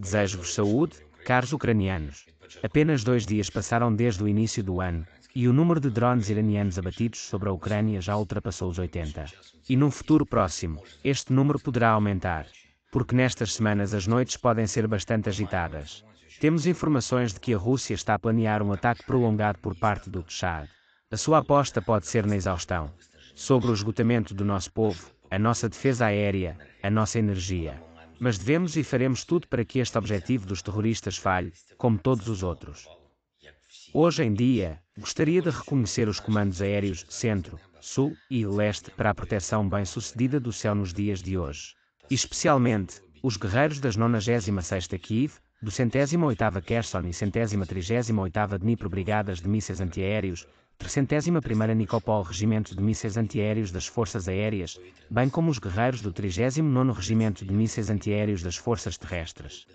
Desejo-vos saúde, caros ucranianos. Apenas dois dias passaram desde o início do ano, e o número de drones iranianos abatidos sobre a Ucrânia já ultrapassou os 80. E num futuro próximo, este número poderá aumentar, porque nestas semanas as noites podem ser bastante agitadas. Temos informações de que a Rússia está a planear um ataque prolongado por parte do Tchad. A sua aposta pode ser na exaustão. Sobre o esgotamento do nosso povo, a nossa defesa aérea, a nossa energia. Mas devemos e faremos tudo para que este objetivo dos terroristas falhe, como todos os outros. Hoje em dia, gostaria de reconhecer os comandos aéreos Centro, Sul e Leste para a proteção bem-sucedida do céu nos dias de hoje. especialmente, os guerreiros das 96ª Kiev, do 108ª Kherson e 138ª Dnipro Brigadas de Mísseis Antiaéreos, 301 primeira Nicopol Regimento de Mísseis Antiaéreos das Forças Aéreas, bem como os guerreiros do 39 Regimento de Mísseis Antiaéreos das Forças Terrestres.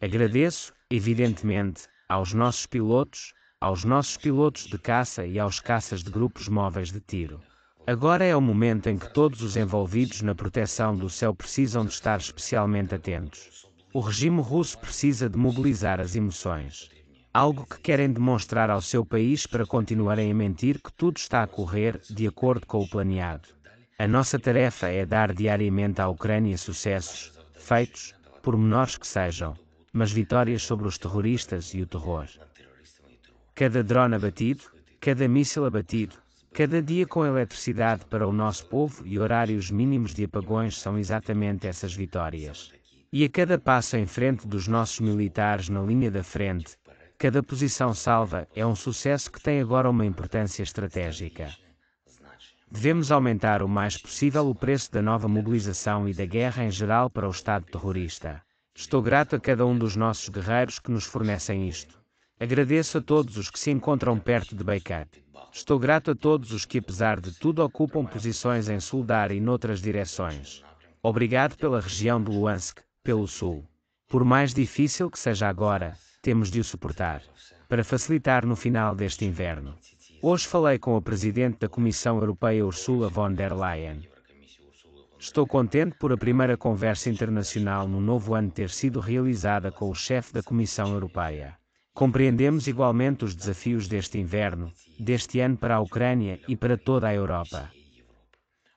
Agradeço, evidentemente, aos nossos pilotos, aos nossos pilotos de caça e aos caças de grupos móveis de tiro. Agora é o momento em que todos os envolvidos na proteção do céu precisam de estar especialmente atentos. O regime russo precisa de mobilizar as emoções algo que querem demonstrar ao seu país para continuarem a mentir que tudo está a correr de acordo com o planeado. A nossa tarefa é dar diariamente à Ucrânia sucessos, feitos, por menores que sejam, mas vitórias sobre os terroristas e o terror. Cada drone abatido, cada míssil abatido, cada dia com eletricidade para o nosso povo e horários mínimos de apagões são exatamente essas vitórias. E a cada passo em frente dos nossos militares na linha da frente, Cada posição salva é um sucesso que tem agora uma importância estratégica. Devemos aumentar o mais possível o preço da nova mobilização e da guerra em geral para o Estado terrorista. Estou grato a cada um dos nossos guerreiros que nos fornecem isto. Agradeço a todos os que se encontram perto de Beikat. Estou grato a todos os que, apesar de tudo, ocupam posições em Soldar e noutras direções. Obrigado pela região de Luansk, pelo Sul. Por mais difícil que seja agora, temos de o suportar, para facilitar no final deste inverno. Hoje falei com a Presidente da Comissão Europeia Ursula von der Leyen. Estou contente por a primeira conversa internacional no novo ano ter sido realizada com o chefe da Comissão Europeia. Compreendemos igualmente os desafios deste inverno, deste ano para a Ucrânia e para toda a Europa.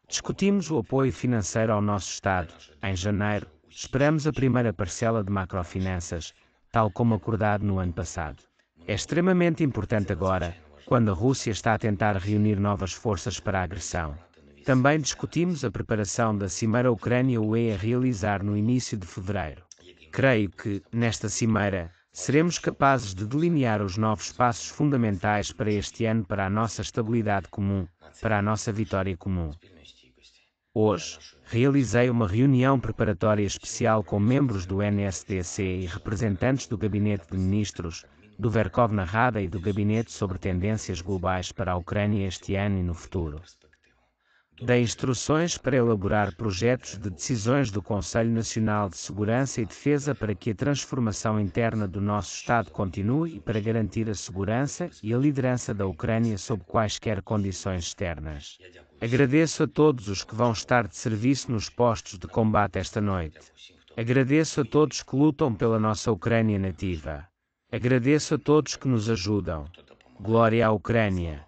Discutimos o apoio financeiro ao nosso Estado. Em janeiro, esperamos a primeira parcela de macrofinanças, tal como acordado no ano passado. É extremamente importante agora, quando a Rússia está a tentar reunir novas forças para a agressão. Também discutimos a preparação da Cimeira Ucrânia-UE a realizar no início de fevereiro. Creio que, nesta Cimeira, seremos capazes de delinear os novos passos fundamentais para este ano para a nossa estabilidade comum, para a nossa vitória comum. Hoje, realizei uma reunião preparatória especial com membros do NSDC e representantes do Gabinete de Ministros, do Verkhovna Rada e do Gabinete sobre tendências globais para a Ucrânia este ano e no futuro. Dei instruções para elaborar projetos de decisões do Conselho Nacional de Segurança e Defesa para que a transformação interna do nosso Estado continue e para garantir a segurança e a liderança da Ucrânia sob quaisquer condições externas. Agradeço a todos os que vão estar de serviço nos postos de combate esta noite. Agradeço a todos que lutam pela nossa Ucrânia nativa. Agradeço a todos que nos ajudam. Glória à Ucrânia!